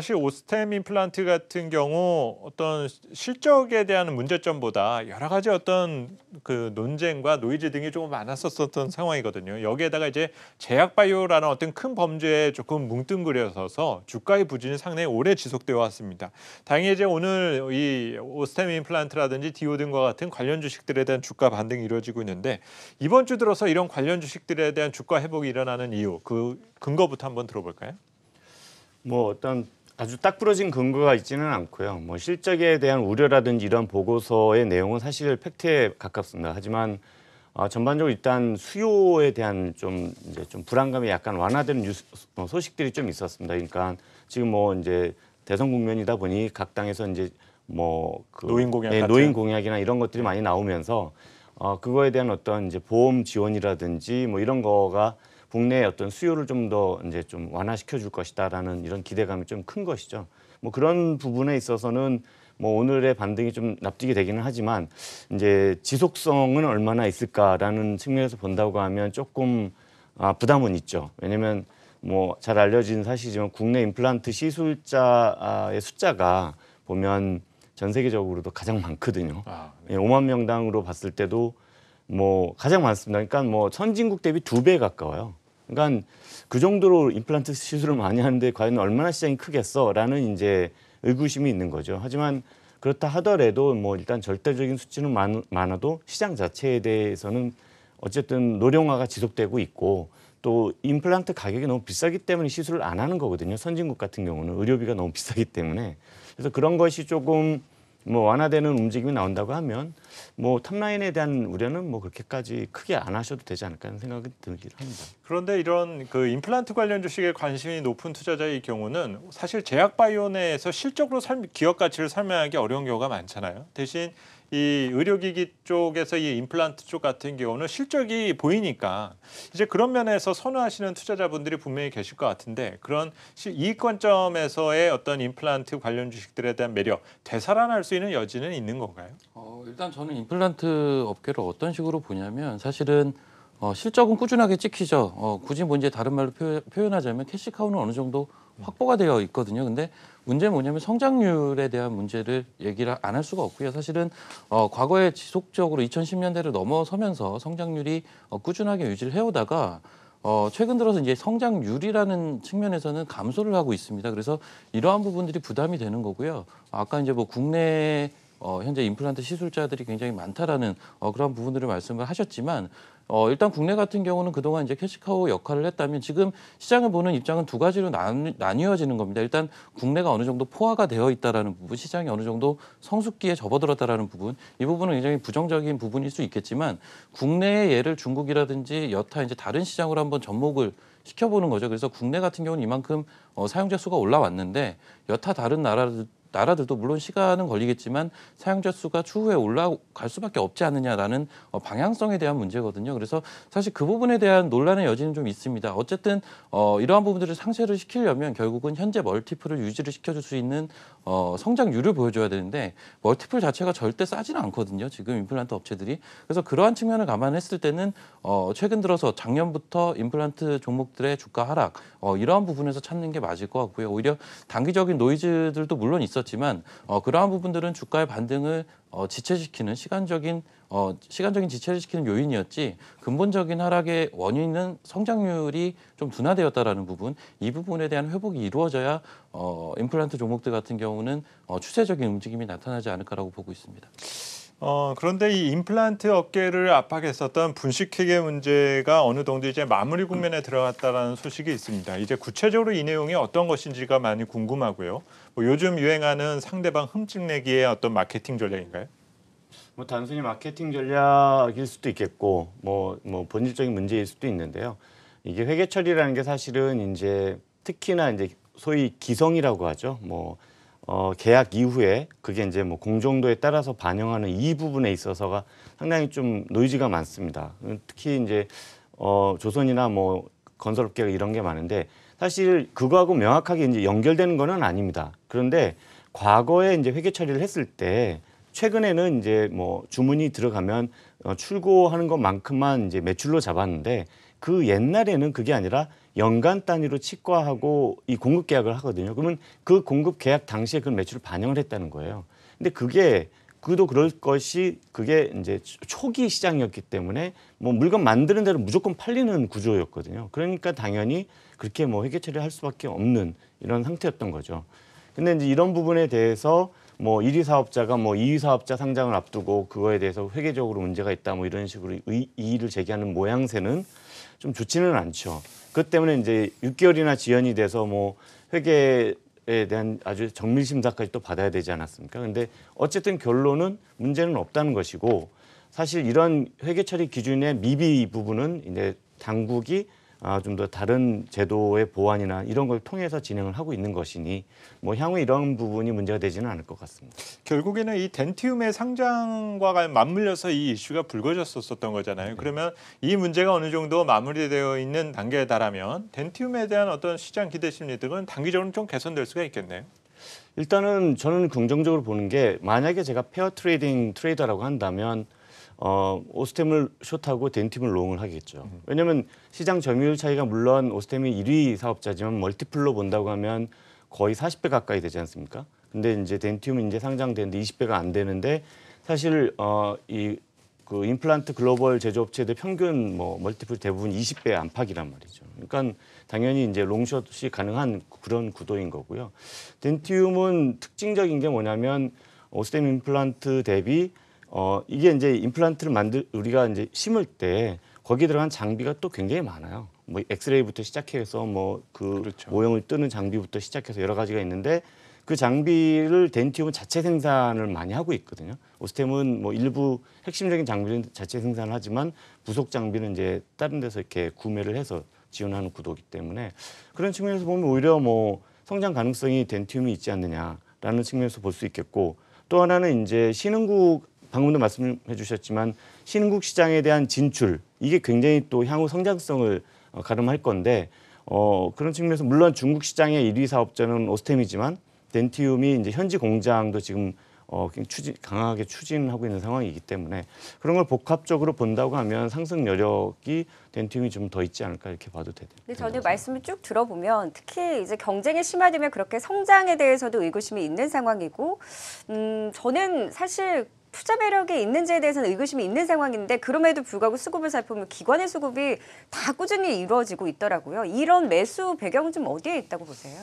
사실 오스템 임플란트 같은 경우 어떤 실적에 대한 문제점보다 여러 가지 어떤 그 논쟁과 노이즈 등이 조금 많았었던 상황이거든요. 여기에다가 이제 제약바이오라는 어떤 큰 범죄에 조금 뭉뚱그려서 주가의 부진이 상당히 오래 지속되어 왔습니다. 다행히 이제 오늘 이 오스템 임플란트라든지 디오 등과 같은 관련 주식들에 대한 주가 반등이 이루어지고 있는데 이번 주 들어서 이런 관련 주식들에 대한 주가 회복이 일어나는 이유 그 근거부터 한번 들어볼까요? 뭐 일단 아주 딱 부러진 근거가 있지는 않고요. 뭐 실적에 대한 우려라든지 이런 보고서의 내용은 사실 팩트에 가깝습니다. 하지만 어, 전반적으로 일단 수요에 대한 좀 이제 좀 불안감이 약간 완화되는 뉴스, 뭐 소식들이 좀 있었습니다. 그러니까 지금 뭐 이제 대선 국면이다 보니 각 당에서 이제 뭐그 노인 공약 예, 노인 공약이나 이런 것들이 많이 나오면서 어, 그거에 대한 어떤 이제 보험 지원이라든지 뭐 이런 거가 국내의 어떤 수요를 좀 더 이제 좀 완화시켜 줄 것이다라는 이런 기대감이 좀 큰 것이죠. 뭐 그런 부분에 있어서는 뭐 오늘의 반등이 좀 납득이 되기는 하지만 이제 지속성은 얼마나 있을까라는 측면에서 본다고 하면 조금 아, 부담은 있죠. 왜냐면 뭐 잘 알려진 사실이지만 국내 임플란트 시술자의 숫자가 보면 전 세계적으로도 가장 많거든요. 아, 네. 5만 예, 명당으로 봤을 때도 뭐 가장 많습니다. 그러니까 뭐 선진국 대비 두 배 가까워요. 그러니까 그 정도로 임플란트 시술을 많이 하는데 과연 얼마나 시장이 크겠어라는 이제 의구심이 있는 거죠. 하지만 그렇다 하더라도 뭐 일단 절대적인 수치는 많, 많아도 시장 자체에 대해서는 어쨌든 노령화가 지속되고 있고 또 임플란트 가격이 너무 비싸기 때문에 시술을 안 하는 거거든요. 선진국 같은 경우는 의료비가 너무 비싸기 때문에 그래서 그런 것이 조금 뭐 완화되는 움직임이 나온다고 하면 뭐 탑라인에 대한 우려는 뭐 그렇게까지 크게 안 하셔도 되지 않을까 하는 생각이 들긴 합니다. 그런데 이런 그 임플란트 관련 주식에 관심이 높은 투자자의 경우는 사실 제약 바이오 내에서 실적으로 기업 가치를 설명하기 어려운 경우가 많잖아요. 대신 이 의료기기 쪽에서 이 임플란트 쪽 같은 경우는 실적이 보이니까 이제 그런 면에서 선호하시는 투자자분들이 분명히 계실 것 같은데 그런 이익 관점에서의 어떤 임플란트 관련 주식들에 대한 매력 되살아날 수 있는 여지는 있는 건가요? 어, 일단 저는 임플란트 업계를 어떤 식으로 보냐면 사실은 어, 실적은 꾸준하게 찍히죠. 어, 굳이 뭐이 다른 말로 표, 표현하자면 캐시카우는 어느 정도 확보가 되어 있거든요. 근데 문제는 뭐냐면 성장률에 대한 문제를 얘기를 안 할 수가 없고요. 사실은 어, 과거에 지속적으로 2010년대를 넘어서면서 성장률이 어, 꾸준하게 유지를 해오다가 어, 최근 들어서 이제 성장률이라는 측면에서는 감소를 하고 있습니다. 그래서 이러한 부분들이 부담이 되는 거고요. 아까 이제 뭐 국내 어, 현재 임플란트 시술자들이 굉장히 많다라는 어, 그런 부분들을 말씀을 하셨지만 어, 일단 국내 같은 경우는 그동안 이제 캐시카우 역할을 했다면 지금 시장을 보는 입장은 두 가지로 나뉘, 어지는 겁니다. 일단 국내가 어느 정도 포화가 되어 있다라는 부분, 시장이 어느 정도 성숙기에 접어들었다라는 부분, 이 부분은 굉장히 부정적인 부분일 수 있겠지만 국내의 예를 중국이라든지 여타 이제 다른 시장으로 한번 접목을 시켜보는 거죠. 그래서 국내 같은 경우는 이만큼 어, 사용자 수가 올라왔는데 여타 다른 나라들 나라들도 물론 시간은 걸리겠지만 사용자 수가 추후에 올라갈 수밖에 없지 않느냐라는 어, 방향성에 대한 문제거든요. 그래서 사실 그 부분에 대한 논란의 여지는 좀 있습니다. 어쨌든 어, 이러한 부분들을 상쇄를 시키려면 결국은 현재 멀티플을 유지를 시켜줄 수 있는 어, 성장률을 보여줘야 되는데 멀티플 자체가 절대 싸지는 않거든요. 지금 임플란트 업체들이 그래서 그러한 측면을 감안했을 때는 어, 최근 들어서 작년부터 임플란트 종목들의 주가 하락 어, 이러한 부분에서 찾는 게 맞을 것 같고요. 오히려 단기적인 노이즈들도 물론 있어. 요 있었지만 어, 그러한 부분들은 주가의 반등을 어, 지체시키는 시간적인 어, 시간적인 지체를 시키는 요인이었지 근본적인 하락의 원인은 성장률이 좀 둔화되었다라는 부분 이 부분에 대한 회복이 이루어져야 어, 임플란트 종목들 같은 경우는 어, 추세적인 움직임이 나타나지 않을까라고 보고 있습니다. 어, 그런데 이 임플란트 어깨를 압박했었던 분식회계 문제가 어느 정도 이제 마무리 국면에 들어갔다라는 소식이 있습니다. 이제 구체적으로 이 내용이 어떤 것인지가 많이 궁금하고요. 뭐 요즘 유행하는 상대방 흠집내기의 어떤 마케팅 전략인가요? 뭐 단순히 마케팅 전략일 수도 있겠고 뭐뭐 뭐 본질적인 문제일 수도 있는데요. 이게 회계 처리라는 게 사실은 이제 특히나 이제 소위 기성이라고 하죠. 뭐 어, 계약 이후에 그게 이제 뭐 공정도에 따라서 반영하는 이 부분에 있어서가 상당히 좀 노이즈가 많습니다. 특히 이제 어, 조선이나 뭐 건설업계가 이런 게 많은데 사실 그거하고 명확하게 이제 연결되는 거는 아닙니다. 그런데 과거에 이제 회계 처리를 했을 때 최근에는 이제 뭐 주문이 들어가면 어, 출고하는 것만큼만 이제 매출로 잡았는데 그 옛날에는 그게 아니라 연간 단위로 치과하고 이 공급 계약을 하거든요. 그러면 그 공급 계약 당시에 그 매출을 반영을 했다는 거예요. 근데 그게 그도 그럴 것이 그게 이제 초기 시장이었기 때문에 뭐 물건 만드는 대로 무조건 팔리는 구조였거든요. 그러니까 당연히 그렇게 뭐 회계 처리할 수밖에 없는 이런 상태였던 거죠. 근데 이제 이런 부분에 대해서 뭐 1위 사업자가 뭐 2위 사업자 상장을 앞두고 그거에 대해서 회계적으로 문제가 있다 뭐 이런 식으로 의, 이의를 제기하는 모양새는 좀 좋지는 않죠. 그 때문에 이제 6개월이나 지연이 돼서 뭐 회계에 대한 아주 정밀 심사까지 또 받아야 되지 않았습니까? 근데 어쨌든 결론은 문제는 없다는 것이고 사실 이런 회계 처리 기준의 미비 부분은 이제 당국이 아, 좀 더 다른 제도의 보완이나 이런 걸 통해서 진행을 하고 있는 것이니 뭐 향후 이런 부분이 문제가 되지는 않을 것 같습니다. 결국에는 이 덴티움의 상장과 맞물려서 이 이슈가 불거졌었던 거잖아요. 네. 그러면 이 문제가 어느 정도 마무리되어 있는 단계에 달하면 덴티움에 대한 어떤 시장 기대 심리 등은 단기적으로좀 개선될 수가 있겠네요. 일단은 저는 긍정적으로 보는 게 만약에 제가 페어 트레이딩 트레이더라고 한다면 어, 오스템을 숏하고 덴팀을 롱을 하겠죠. 왜냐하면 시장 점유율 차이가 물론 오스템이 1위 사업자지만 멀티플로 본다고 하면 거의 40배 가까이 되지 않습니까? 근데 이제 덴티움은 이제 상장되는데 20배가 안 되는데 사실 어이 그 임플란트 글로벌 제조업체들 평균 뭐 멀티플 대부분 20배 안팎이란 말이죠. 그러니까 당연히 이제 롱숏이 가능한 그런 구도인 거고요. 덴티움은 특징적인 게 뭐냐면 오스템 임플란트 대비 어, 이게 이제 임플란트를 만들 우리가 이제 심을 때 거기에 들어간 장비가 또 굉장히 많아요. 뭐 엑스레이부터 시작해서 뭐그 그렇죠. 모형을 뜨는 장비부터 시작해서 여러 가지가 있는데 그 장비를 덴티움은 자체 생산을 많이 하고 있거든요. 오스템은 뭐 일부 핵심적인 장비는 자체 생산을 하지만 부속 장비는 이제 다른 데서 이렇게 구매를 해서 지원하는 구도기 때문에 그런 측면에서 보면 오히려 뭐 성장 가능성이 덴티움이 있지 않느냐라는 측면에서 볼 수 있겠고 또 하나는 이제 신흥국 방금도 말씀해 주셨지만 신국 시장에 대한 진출 이게 굉장히 또 향후 성장성을 어, 가름할 건데 어, 그런 측면에서 물론 중국 시장의 1위 사업자는 오스템이지만 덴티움이 이제 현지 공장도 지금 어, 추진, 강하게 추진하고 있는 상황이기 때문에 그런 걸 복합적으로 본다고 하면 상승 여력이 덴티움이 좀 더 있지 않을까 이렇게 봐도 되죠. 네, 저는 말씀을 쭉 들어보면 특히 이제 경쟁이 심화되면 그렇게 성장에 대해서도 의구심이 있는 상황이고, 음, 저는 사실 투자 매력이 있는지에 대해서는 의구심이 있는 상황인데 그럼에도 불구하고 수급을 살펴보면 기관의 수급이 다 꾸준히 이루어지고 있더라고요. 이런 매수 배경은 좀 어디에 있다고 보세요?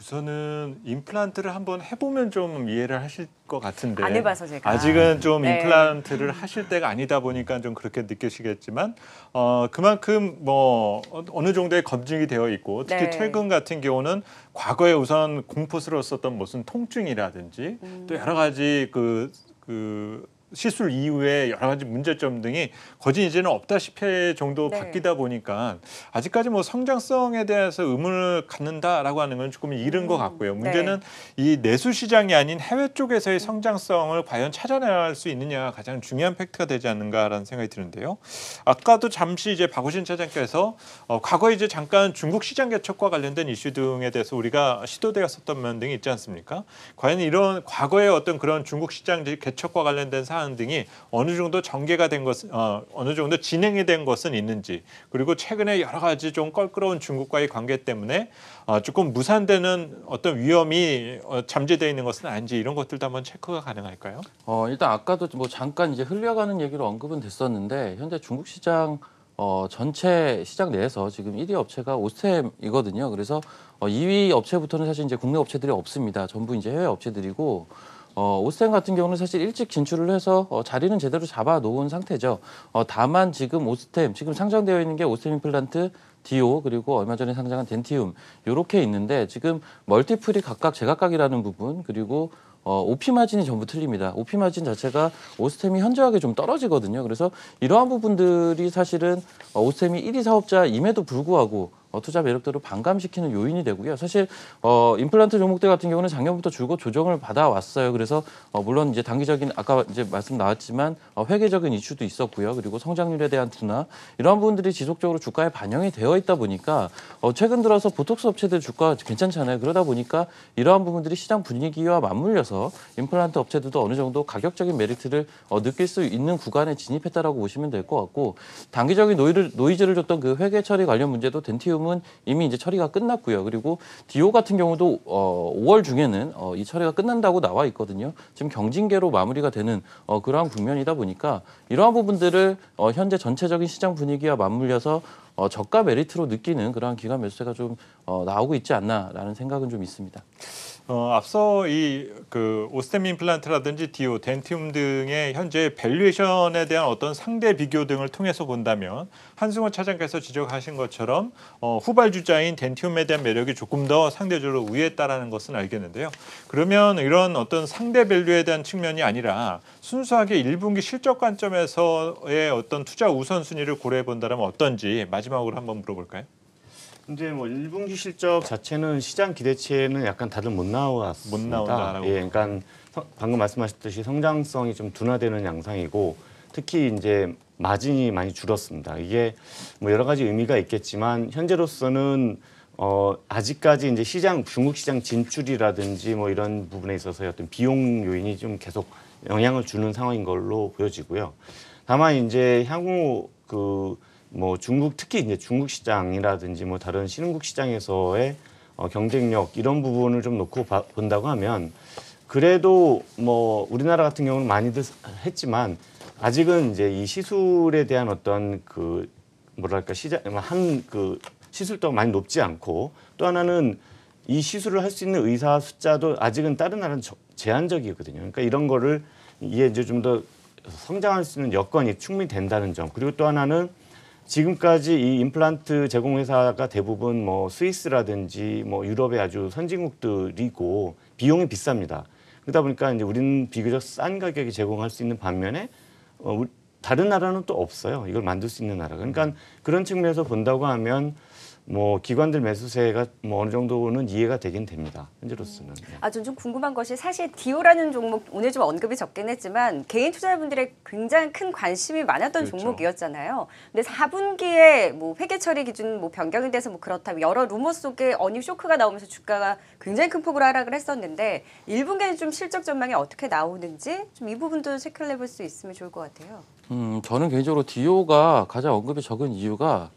우선은 임플란트를 한번 해보면 좀 이해를 하실 것 같은데 안 해봐서 제가 아직은 좀 네. 임플란트를 하실 때가 아니다 보니까 좀 그렇게 느끼시겠지만 어, 그만큼 뭐 어느 정도의 검증이 되어 있고 특히 네. 최근 같은 경우는 과거에 우선 공포스러웠었던 무슨 통증이라든지 음. 또 여러 가지 그그 시술 이후에 여러 가지 문제점 등이 거진 이제는 없다시피 정도 네. 바뀌다 보니까 아직까지 뭐 성장성에 대해서 의문을 갖는다라고 하는 건 조금 이른 음, 것 같고요. 네. 문제는 네. 이 내수 시장이 아닌 해외 쪽에서의 성장성을 과연 찾아낼 수 있느냐가 가장 중요한 팩트가 되지 않는가라는 생각이 드는데요. 아까도 잠시 이제 박우신 차장께서 어, 과거에 이제 잠깐 중국 시장 개척과 관련된 이슈 등에 대해서 우리가 시도되었었던 면 등이 있지 않습니까? 과연 이런 과거의 어떤 그런 중국 시장 개척과 관련된 사안 사안 등이 어느 정도 전개가 된 것, 은 어, 어느 정도 진행이 된 것은 있는지 그리고 최근에 여러 가지 좀 껄끄러운 중국과의 관계 때문에 어, 조금 무산되는 어떤 위험이 어, 잠재되어 있는 것은 아닌지 이런 것들도 한번 체크가 가능할까요? 어, 일단 아까도 뭐 잠깐 이제 흘려가는 얘기로 언급은 됐었는데 현재 중국 시장 어, 전체 시장 내에서 지금 1위 업체가 오스템이거든요. 그래서 어, 2위 업체부터는 사실 이제 국내 업체들이 없습니다. 전부 이제 해외 업체들이고 어, 오스텐 같은 경우는 사실 일찍 진출을 해서 어, 자리는 제대로 잡아 놓은 상태죠. 어, 다만 지금 오스템, 지금 상장되어 있는 게 오스템 임플란트, 디오 그리고 얼마 전에 상장한 덴티움 요렇게 있는데 지금 멀티플이 각각 제각각이라는 부분 그리고 어, 오피 마진이 전부 틀립니다. 오피 마진 자체가 오스템이 현저하게 좀 떨어지거든요. 그래서 이러한 부분들이 사실은 어, 오스템이 1위 사업자임에도 불구하고 어, 투자 매력도를 반감시키는 요인이 되고요. 사실 어, 임플란트 종목들 같은 경우는 작년부터 줄곧 조정을 받아왔어요. 그래서 어, 물론 이제 단기적인 아까 이제 말씀 나왔지만 어, 회계적인 이슈도 있었고요. 그리고 성장률에 대한 투나 이런 부분들이 지속적으로 주가에 반영이 되어 있다 보니까 어, 최근 들어서 보톡스 업체들 주가 괜찮잖아요. 그러다 보니까 이러한 부분들이 시장 분위기와 맞물려서 임플란트 업체들도 어느 정도 가격적인 메리트를 어, 느낄 수 있는 구간에 진입했다라고 보시면 될 것 같고 단기적인 노이를, 노이즈를 줬던 그 회계 처리 관련 문제도 덴티움 지은 이미 이제 처리가 끝났고요. 그리고 디오 같은 경우도 어 5월 중에는 어이 처리가 끝난다고 나와 있거든요. 지금 경징계로 마무리가 되는 어 그러한 국면이다 보니까 이러한 부분들을 어 현재 전체적인 시장 분위기와 맞물려서 어, 저가 메리트로 느끼는 그러한 기간 매수세가 좀 어, 나오고 있지 않나라는 생각은 좀 있습니다. 어, 앞서 이 그 오스템 임플란트라든지 디오, 덴티움 등의 현재 밸류에이션에 대한 어떤 상대 비교 등을 통해서 본다면 한승호 차장께서 지적하신 것처럼 어, 후발주자인 덴티움에 대한 매력이 조금 더 상대적으로 우위했다라는 것은 알겠는데요. 그러면 이런 어떤 상대 밸류에 대한 측면이 아니라 순수하게 1분기 실적 관점에서의 어떤 투자 우선순위를 고려해 본다면 어떤지 마지막으로 한번 물어볼까요? 근데 뭐 1분기 실적 자체는 시장 기대치에는 약간 다들 못 나왔습니다. 못 나온다라고. 예, 그러니까 방금 말씀하셨듯이 성장성이 좀 둔화되는 양상이고 특히 이제 마진이 많이 줄었습니다. 이게 뭐 여러 가지 의미가 있겠지만 현재로서는 어 아직까지 이제 시장 중국 시장 진출이라든지 뭐 이런 부분에 있어서 어떤 비용 요인이 좀 계속 영향을 주는 상황인 걸로 보여지고요. 다만 이제 향후 그뭐 중국 특히 이제 중국 시장이라든지 뭐 다른 신흥국 시장에서의 어, 경쟁력 이런 부분을 좀 놓고 봐, 본다고 하면 그래도 뭐 우리나라 같은 경우는 많이들 했지만 아직은 이제 이 시술에 대한 어떤 그 뭐랄까 시장 한그시술도 많이 높지 않고 또 하나는 이 시술을 할 수 있는 의사 숫자도 아직은 다른 나라는 저, 제한적이거든요. 그러니까 이런 거를 이게 이제 좀 더 성장할 수 있는 여건이 충분히 된다는 점. 그리고 또 하나는 지금까지 이 임플란트 제공 회사가 대부분 뭐 스위스라든지 뭐 유럽의 아주 선진국들이고 비용이 비쌉니다. 그러다 보니까 이제 우리는 비교적 싼 가격에 제공할 수 있는 반면에 어, 다른 나라는 또 없어요. 이걸 만들 수 있는 나라. 그러니까 그런 측면에서 본다고 하면 뭐 기관들 매수세가 뭐 어느 정도는 이해가 되긴 됩니다. 현재로서는. 네. 아, 전 좀 궁금한 것이 사실 디오라는 종목 오늘 좀 언급이 적긴 했지만 개인 투자자분들의 굉장히 큰 관심이 많았던 그렇죠. 종목이었잖아요. 근데 4분기에 뭐 회계 처리 기준 뭐 변경이 돼서 뭐 그렇다 여러 루머 속에 어닝 쇼크가 나오면서 주가가 굉장히 큰 폭으로 하락을 했었는데 1분기에 좀 실적 전망이 어떻게 나오는지 좀 이 부분도 체크를 해볼 수 있으면 좋을 것 같아요. 음, 저는 개인적으로 디오가 가장 언급이 적은 이유가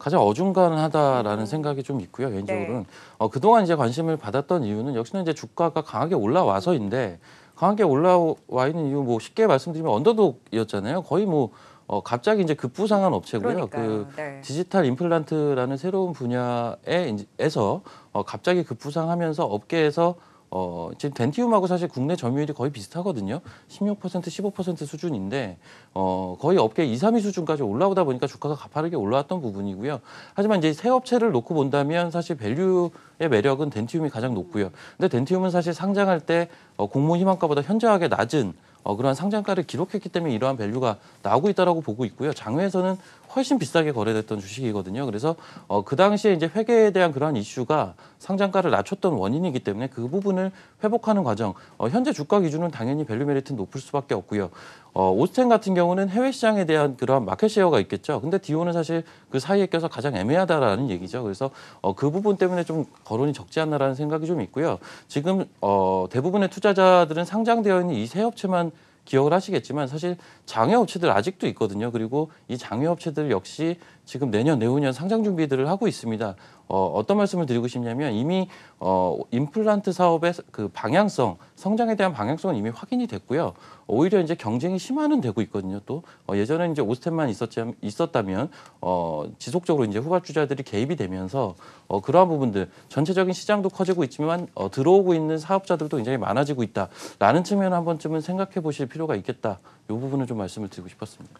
가장 어중간하다라는 음. 생각이 좀 있고요. 네. 개인적으로는 어, 그동안 이제 관심을 받았던 이유는 역시나 이제 주가가 강하게 올라와서인데 강하게 올라와 있는 이유 뭐 쉽게 말씀드리면 언더독이었잖아요. 거의 뭐 어, 갑자기 이제 급부상한 업체고요. 그 그러니까그 네. 디지털 임플란트라는 새로운 분야에에서 어, 갑자기 급부상하면서 업계에서 어, 지금 덴티움하고 사실 국내 점유율이 거의 비슷하거든요. 16% 15% 수준인데 어, 거의 업계 2, 3위 수준까지 올라오다 보니까 주가가 가파르게 올라왔던 부분이고요. 하지만 이제 새 업체를 놓고 본다면 사실 밸류의 매력은 덴티움이 가장 높고요. 근데 덴티움은 사실 상장할 때 어, 공모 희망가보다 현저하게 낮은 어, 그러한 상장가를 기록했기 때문에 이러한 밸류가 나오고 있다고 보고 있고요. 장외에서는 훨씬 비싸게 거래됐던 주식이거든요. 그래서 어, 그 당시에 이제 회계에 대한 그러한 이슈가 상장가를 낮췄던 원인이기 때문에 그 부분을 회복하는 과정, 어, 현재 주가 기준은 당연히 밸류 메리트는 높을 수밖에 없고요. 어, 오스텐 같은 경우는 해외 시장에 대한 그러한 마켓 쉐어가 있겠죠. 근데 디오는 사실 그 사이에 껴서 가장 애매하다라는 얘기죠. 그래서 어, 그 부분 때문에 좀 거론이 적지 않나라는 생각이 좀 있고요. 지금 어, 대부분의 투자자들은 상장되어 있는 이 세 업체만 기억을 하시겠지만 사실 장외 업체들 아직도 있거든요. 그리고 이 장외 업체들 역시 지금 내년 내후년 상장 준비들을 하고 있습니다. 어, 어떤 말씀을 드리고 싶냐면 이미 어, 임플란트 사업의 그 방향성, 성장에 대한 방향성은 이미 확인이 됐고요. 오히려 이제 경쟁이 심화는 되고 있거든요. 또 어, 예전에 이제 오스템만 있었지, 있었다면 어, 지속적으로 이제 후발 주자들이 개입이 되면서 어, 그러한 부분들 전체적인 시장도 커지고 있지만 어, 들어오고 있는 사업자들도 굉장히 많아지고 있다라는 측면 한 번쯤은 생각해 보실 필요가 있겠다. 이 부분을 좀 말씀을 드리고 싶었습니다.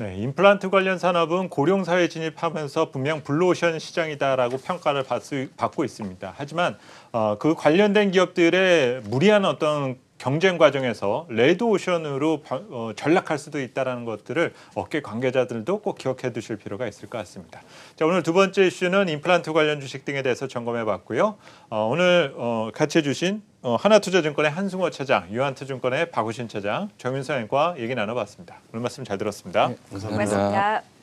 네, 임플란트 관련 산업은 고령 사회 진입하면서 분명 블루오션 시장이다라고 평가를 받, 고 있습니다. 하지만 어, 그 관련된 기업들의 무리한 어떤 경쟁 과정에서 레드 오션으로 어, 전락할 수도 있다는 것들을 업계 관계자들도 꼭 기억해 두실 필요가 있을 것 같습니다. 자, 오늘 두 번째 이슈는 임플란트 관련 주식 등에 대해서 점검해 봤고요. 어, 오늘 어, 같이 해주신 어, 하나투자증권의 한승호 차장, 유한투증권의 박우신 차장, 정윤서 앵과 얘기 나눠봤습니다. 오늘 말씀 잘 들었습니다. 네, 감사합니다. 고맙습니다.